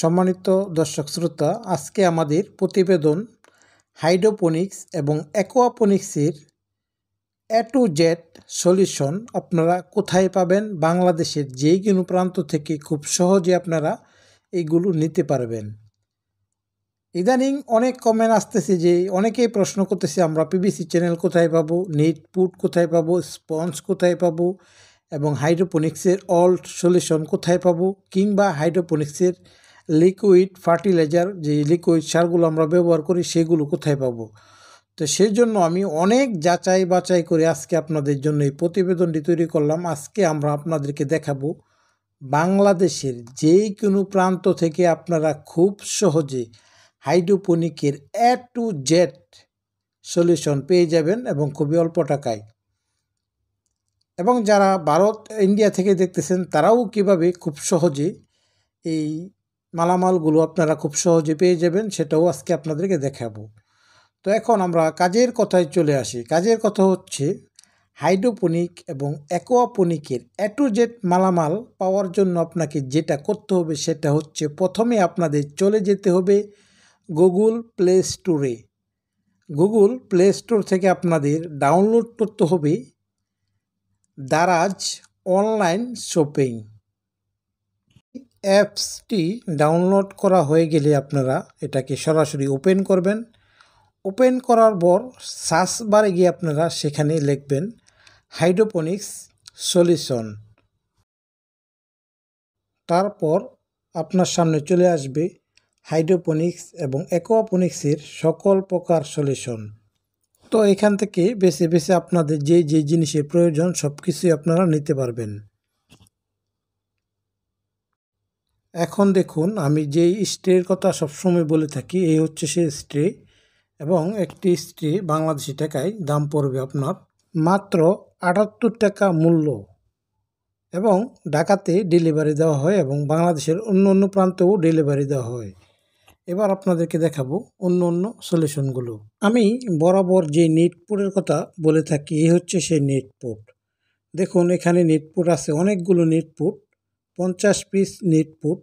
সম্মানিত দর্শক শ্রোতা আজকে আমাদের প্রতিবেদন হাইড্রোপনিক্স এবং অ্যাকোয়াপনিক্সের এ টু সলিউশন আপনারা কোথায় পাবেন বাংলাদেশের যে কোনো প্রান্ত থেকে খুব সহজে আপনারা এইগুলো নিতে পারবেন ইদানিং অনেক কমেন্ট আসতেছে যে অনেকেই প্রশ্ন করতেছে আমরা পিবিসি চ্যানেল কোথায় পাবো নেট পুট কোথায় পাবো স্পঞ্জ কোথায় পাবো এবং হাইড্রোপনিক্সের অল্ট সলিউশন কোথায় পাবো কিংবা হাইড্রোপনিক্সের লিকুইড ফার্টিলাইজার যে লিকুইড সারগুলো আমরা ব্যবহার করি সেগুলো কোথায় পাবো তো সেই জন্য আমি অনেক যাচাই বাছাই করে আজকে আপনাদের জন্য এই প্রতিবেদনটি তৈরি করলাম আজকে আমরা আপনাদেরকে দেখাবো বাংলাদেশের যেই কোনো প্রান্ত থেকে আপনারা খুব সহজে হাইড্রোপনিকের এ টু জেড সলিউশন পেয়ে যাবেন এবং খুবই অল্প টাকায় এবং যারা ভারত ইন্ডিয়া থেকে দেখতেছেন তারাও কিভাবে খুব সহজে এই মালামালগুলো আপনারা খুব সহজে পেয়ে যাবেন সেটাও আজকে আপনাদেরকে দেখাবো তো এখন আমরা কাজের কথায় চলে আসি কাজের কথা হচ্ছে হাইড্রোপনিক এবং অ্যাকোয়াপনিকের এ মালামাল পাওয়ার জন্য আপনাকে যেটা করতে হবে সেটা হচ্ছে প্রথমে আপনাদের চলে যেতে হবে গুগল প্লে স্টোরে গুগল প্লে স্টোর থেকে আপনাদের ডাউনলোড করতে হবে দারাজ অনলাইন শপিং অ্যাপসটি ডাউনলোড করা হয়ে গেলে আপনারা এটাকে সরাসরি ওপেন করবেন ওপেন করার পর সার্চ বারে গিয়ে আপনারা সেখানে লিখবেন হাইড্রোপনিক্স সলিউশন তারপর আপনার সামনে চলে আসবে হাইড্রোপনিক্স এবং অ্যাকোয়াপনিক্সের সকল প্রকার সলিউশন তো এখান থেকে বেছে বেছে আপনাদের যে যে জিনিসের প্রয়োজন সব কিছুই আপনারা নিতে পারবেন এখন দেখুন আমি যেই স্ট্রের কথা সবসময় বলে থাকি এই হচ্ছে সে স্ট্রে এবং একটি স্ট্রে বাংলাদেশি টাকায় দাম পড়বে আপনার মাত্র আটাত্তর টাকা মূল্য এবং ঢাকাতে ডেলিভারি দেওয়া হয় এবং বাংলাদেশের অন্য অন্য প্রান্তেও ডেলিভারি দেওয়া হয় এবার আপনাদেরকে দেখাবো অন্য অন্য সলিউশনগুলো আমি বরাবর যে নেটপোর্টের কথা বলে থাকি এই হচ্ছে সেই নেটপোর্ট দেখুন এখানে নেটপোর্ট আছে অনেকগুলো নেটপোর্ট পঞ্চাশ পিস নেটপোর্ট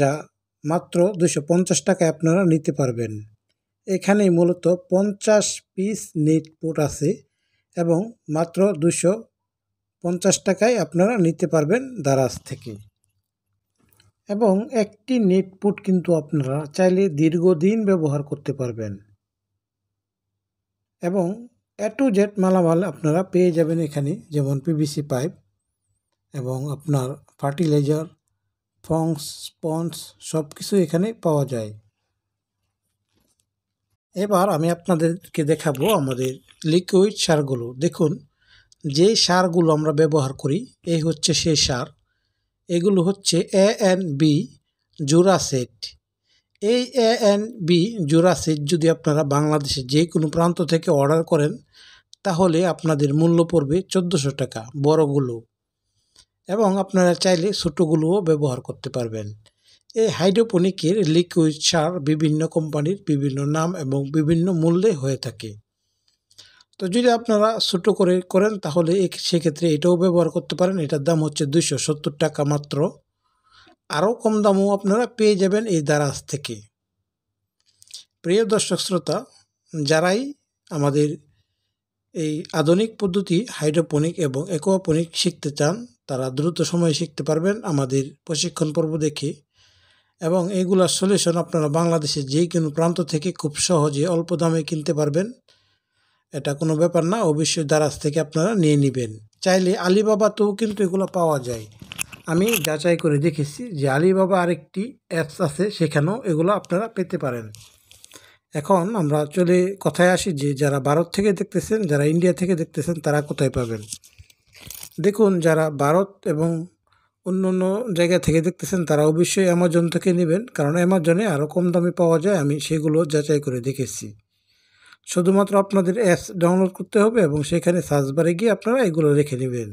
যা মাত্র দুশো পঞ্চাশ টাকায় আপনারা নিতে পারবেন এখানে মূলত পঞ্চাশ পিস নেট পোট আছে এবং মাত্র দুশো পঞ্চাশ টাকায় আপনারা নিতে পারবেন দারাজ থেকে এবং একটি নেট পুট কিন্তু আপনারা চাইলে দীর্ঘদিন ব্যবহার করতে পারবেন এবং এটু টু জেড মালামাল আপনারা পেয়ে যাবেন এখানে যেমন পিভিসি পাইপ এবং আপনার ফার্টিলাইজার ফংস স্পঞ্জ সব কিছু এখানে পাওয়া যায় এবার আমি আপনাদেরকে দেখাবো আমাদের লিকুইড সারগুলো দেখুন যে সারগুলো আমরা ব্যবহার করি এই হচ্ছে সেই সার এগুলো হচ্ছে এ এন বি জোরাসেট এই এ এন বি জোরাসেট যদি আপনারা বাংলাদেশের যে কোনো প্রান্ত থেকে অর্ডার করেন তাহলে আপনাদের মূল্য পড়বে চোদ্দোশো টাকা বড়গুলো এবং আপনারা চাইলে ছোটোগুলোও ব্যবহার করতে পারবেন এই হাইড্রোপনিকের লিকুইড সার বিভিন্ন কোম্পানির বিভিন্ন নাম এবং বিভিন্ন মূল্যে হয়ে থাকে তো যদি আপনারা ছোটো করে করেন তাহলে সেক্ষেত্রে এটাও ব্যবহার করতে পারেন এটার দাম হচ্ছে দুইশো সত্তর টাকা মাত্র আরও কম দামও আপনারা পেয়ে যাবেন এই দারাজ থেকে প্রিয় দর্শক শ্রোতা যারাই আমাদের এই আধুনিক পদ্ধতি হাইড্রোপনিক এবং একোয়াপনিক শিখতে চান তারা দ্রুত সময়ে শিখতে পারবেন আমাদের প্রশিক্ষণ পর্ব দেখে এবং এগুলার সলিউশন আপনারা বাংলাদেশের যে কোনো প্রান্ত থেকে খুব সহজে অল্প দামে কিনতে পারবেন এটা কোনো ব্যাপার না অবশ্যই দারাজ থেকে আপনারা নিয়ে নেবেন চাইলে আলিবাবাতেও কিন্তু এগুলো পাওয়া যায় আমি যাচাই করে দেখেছি যে আলিবাবা আরেকটি অ্যাপস আছে সেখানেও এগুলো আপনারা পেতে পারেন এখন আমরা চলে কথায় আসি যে যারা ভারত থেকে দেখতেছেন যারা ইন্ডিয়া থেকে দেখতেছেন তারা কোথায় পাবেন দেখুন যারা ভারত এবং অন্য অন্য জায়গা থেকে দেখতেছেন তারা অবশ্যই অ্যামাজন থেকে নেবেন কারণ অ্যামাজনে আরও কম দামে পাওয়া যায় আমি সেগুলো যাচাই করে দেখেছি শুধুমাত্র আপনাদের অ্যাপস ডাউনলোড করতে হবে এবং সেখানে সার্চ বারে গিয়ে আপনারা এগুলো রেখে নেবেন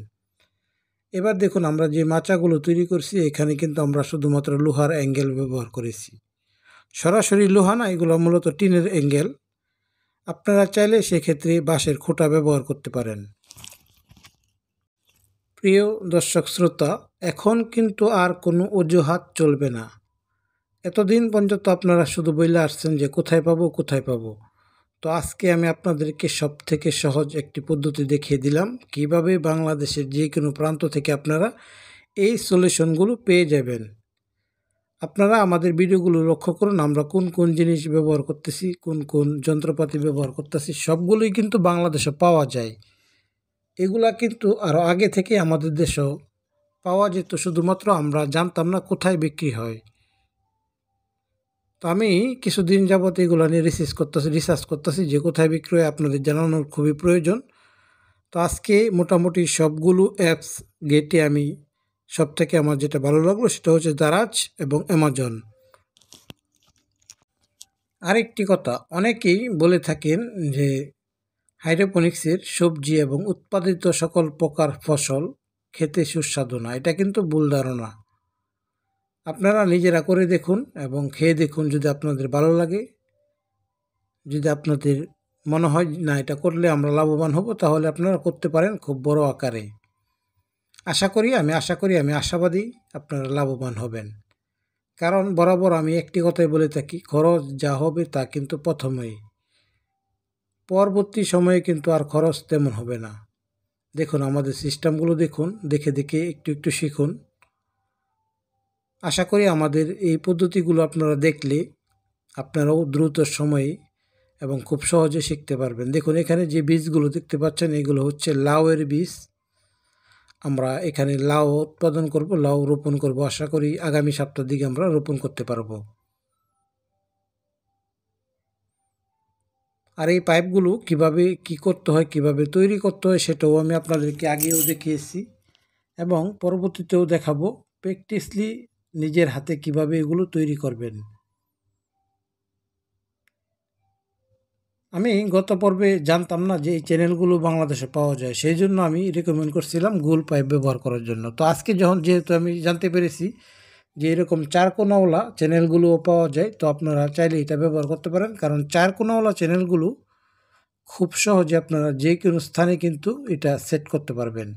এবার দেখুন আমরা যে মাচাগুলো তৈরি করছি এখানে কিন্তু আমরা শুধুমাত্র লোহার অ্যাঙ্গেল ব্যবহার করেছি সরাসরি লোহা না এগুলো মূলত টিনের অ্যাঙ্গেল আপনারা চাইলে সেক্ষেত্রে বাঁশের খোঁটা ব্যবহার করতে পারেন প্রিয় দর্শক শ্রোতা এখন কিন্তু আর কোনো অজুহাত চলবে না এতদিন পর্যন্ত আপনারা শুধু বইলে আসছেন যে কোথায় পাবো কোথায় পাবো তো আজকে আমি আপনাদেরকে সব থেকে সহজ একটি পদ্ধতি দেখিয়ে দিলাম কিভাবে বাংলাদেশের যে কোনো প্রান্ত থেকে আপনারা এই সলিউশনগুলো পেয়ে যাবেন আপনারা আমাদের ভিডিওগুলো লক্ষ্য করুন আমরা কোন কোন জিনিস ব্যবহার করতেছি কোন কোন যন্ত্রপাতি ব্যবহার করতেছি সবগুলোই কিন্তু বাংলাদেশে পাওয়া যায় এগুলা কিন্তু আরও আগে থেকে আমাদের দেশেও পাওয়া যেত শুধুমাত্র আমরা জানতাম না কোথায় বিক্রি হয় তো আমি কিছুদিন যাবত এগুলো নিয়ে রিসার্চ করতেছি রিসার্চ করতেছি যে কোথায় বিক্রি হয় আপনাদের জানানোর খুবই প্রয়োজন তো আজকে মোটামুটি সবগুলো অ্যাপস গেটে আমি সব থেকে আমার যেটা ভালো লাগলো সেটা হচ্ছে দারাজ এবং অ্যামাজন আরেকটি কথা অনেকেই বলে থাকেন যে হাইড্রোপনিক্সের সবজি এবং উৎপাদিত সকল প্রকার ফসল খেতে সুস্বাদু না এটা কিন্তু ভুল ধারণা আপনারা নিজেরা করে দেখুন এবং খেয়ে দেখুন যদি আপনাদের ভালো লাগে যদি আপনাদের মনে হয় না এটা করলে আমরা লাভবান হব তাহলে আপনারা করতে পারেন খুব বড় আকারে আশা করি আমি আশা করি আমি আশাবাদী আপনারা লাভবান হবেন কারণ বরাবর আমি একটি কথাই বলে থাকি খরচ যা হবে তা কিন্তু প্রথমেই পরবর্তী সময়ে কিন্তু আর খরচ তেমন হবে না দেখুন আমাদের সিস্টেমগুলো দেখুন দেখে দেখে একটু একটু শিখুন আশা করি আমাদের এই পদ্ধতিগুলো আপনারা দেখলে আপনারাও দ্রুত সময়ে এবং খুব সহজে শিখতে পারবেন দেখুন এখানে যে বীজগুলো দেখতে পাচ্ছেন এগুলো হচ্ছে লাউয়ের বীজ আমরা এখানে লাউ উৎপাদন করব লাউ রোপণ করব আশা করি আগামী সপ্তাহ দিকে আমরা রোপণ করতে পারব আর এই পাইপগুলো কিভাবে কি করতে হয় কিভাবে তৈরি করতে হয় সেটাও আমি আপনাদেরকে আগেও দেখিয়েছি এবং পরবর্তীতেও দেখাবো প্র্যাকটিসলি নিজের হাতে কিভাবে এগুলো তৈরি করবেন আমি গত পর্বে জানতাম না যে এই চ্যানেলগুলো বাংলাদেশে পাওয়া যায় সেই জন্য আমি রেকমেন্ড করছিলাম গুগল পাইপ ব্যবহার করার জন্য তো আজকে যখন যেহেতু আমি জানতে পেরেছি যে এরকম চারকোনাওয়ালা চ্যানেলগুলোও পাওয়া যায় তো আপনারা চাইলে এটা ব্যবহার করতে পারেন কারণ চারকোনাওয়ালা চ্যানেলগুলো খুব সহজে আপনারা যে কোনো স্থানে কিন্তু এটা সেট করতে পারবেন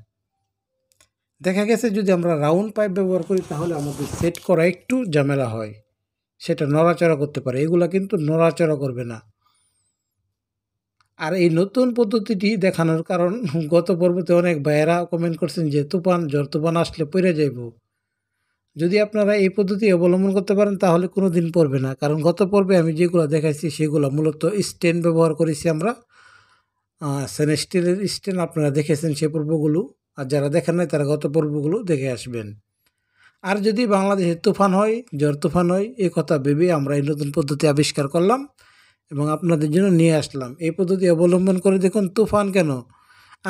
দেখা গেছে যদি আমরা রাউন্ড পাইপ ব্যবহার করি তাহলে আমাদের সেট করা একটু ঝামেলা হয় সেটা নড়াচড়া করতে পারে এগুলা কিন্তু নড়াচড়া করবে না আর এই নতুন পদ্ধতিটি দেখানোর কারণ গত পর্বতে অনেক ভাইয়েরা কমেন্ট করছেন যে তুফান জ্বর তুফান আসলে পড়ে যাইব যদি আপনারা এই পদ্ধতি অবলম্বন করতে পারেন তাহলে কোনো দিন পড়বে না কারণ গত পর্বে আমি যেগুলো দেখাইছি সেগুলো মূলত স্টেন ব্যবহার করেছি আমরা স্টিলের স্টেন আপনারা দেখেছেন সে পর্বগুলো আর যারা দেখেন নাই তারা গত পর্বগুলো দেখে আসবেন আর যদি বাংলাদেশে তুফান হয় জ্বর তুফান হয় এ কথা ভেবে আমরা এই নতুন পদ্ধতি আবিষ্কার করলাম এবং আপনাদের জন্য নিয়ে আসলাম এই পদ্ধতি অবলম্বন করে দেখুন তুফান কেন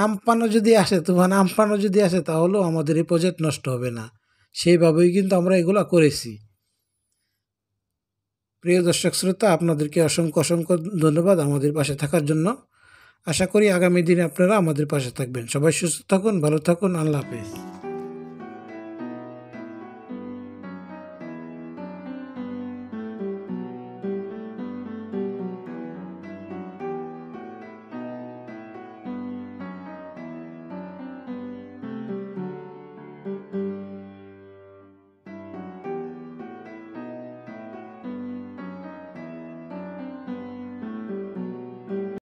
আমপানও যদি আসে তুফান আমপানও যদি আসে তাহলেও আমাদের এই প্রজেক্ট নষ্ট হবে না সেইভাবেই কিন্তু আমরা এগুলো করেছি প্রিয় দর্শক শ্রোতা আপনাদেরকে অসংখ্য অসংখ্য ধন্যবাদ আমাদের পাশে থাকার জন্য আশা করি আগামী দিনে আপনারা আমাদের পাশে থাকবেন সবাই সুস্থ থাকুন ভালো থাকুন আল্লাহ হাফেজ